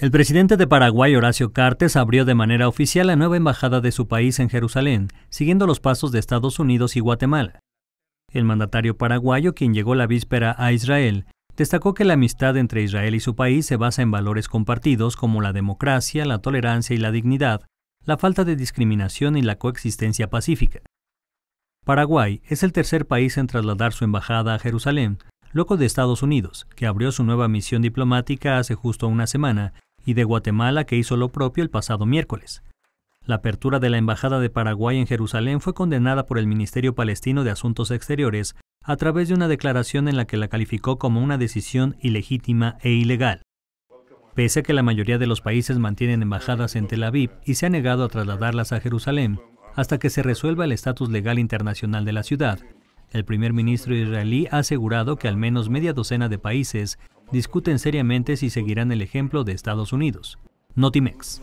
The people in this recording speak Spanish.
El presidente de Paraguay, Horacio Cartes, abrió de manera oficial la nueva embajada de su país en Jerusalén, siguiendo los pasos de Estados Unidos y Guatemala. El mandatario paraguayo, quien llegó la víspera a Israel, destacó que la amistad entre Israel y su país se basa en valores compartidos como la democracia, la tolerancia y la dignidad, la falta de discriminación y la coexistencia pacífica. Paraguay es el tercer país en trasladar su embajada a Jerusalén, luego de Estados Unidos, que abrió su nueva misión diplomática hace justo una semana y de Guatemala que hizo lo propio el pasado miércoles. La apertura de la Embajada de Paraguay en Jerusalén fue condenada por el Ministerio Palestino de Asuntos Exteriores a través de una declaración en la que la calificó como una decisión ilegítima e ilegal. Pese a que la mayoría de los países mantienen embajadas en Tel Aviv y se ha negado a trasladarlas a Jerusalén hasta que se resuelva el estatus legal internacional de la ciudad, el primer ministro israelí ha asegurado que al menos media docena de países discuten seriamente si seguirán el ejemplo de Estados Unidos. Notimex.